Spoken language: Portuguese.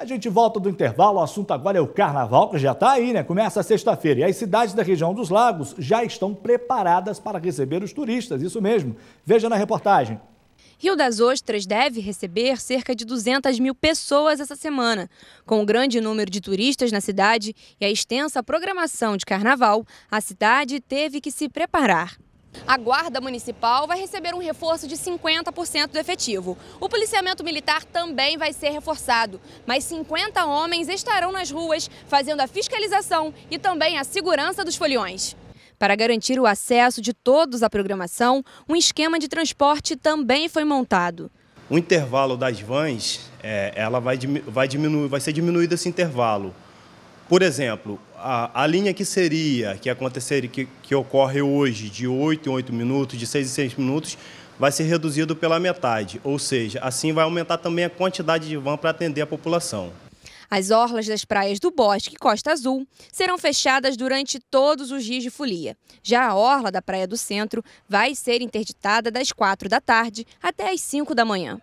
A gente volta do intervalo, o assunto agora é o carnaval, que já está aí, né? Começa sexta-feira. E as cidades da região dos lagos já estão preparadas para receber os turistas, isso mesmo. Veja na reportagem. Rio das Ostras deve receber cerca de 200 mil pessoas essa semana. Com o grande número de turistas na cidade e a extensa programação de carnaval, a cidade teve que se preparar. A Guarda Municipal vai receber um reforço de 50% do efetivo. O policiamento militar também vai ser reforçado, mas 50 homens estarão nas ruas fazendo a fiscalização e também a segurança dos foliões. Para garantir o acesso de todos à programação, um esquema de transporte também foi montado. O intervalo das vans, é, ela vai, vai, diminuir, vai ser diminuído esse intervalo. Por exemplo, a, a, linha que seria, que aconteceria, que, que ocorre hoje, de 8 em 8 minutos, de 6 em 6 minutos, vai ser reduzido pela metade. Ou seja, assim vai aumentar também a quantidade de van para atender a população. As orlas das praias do Bosque e Costa Azul serão fechadas durante todos os dias de folia. Já a orla da Praia do Centro vai ser interditada das 4 da tarde até as 5 da manhã.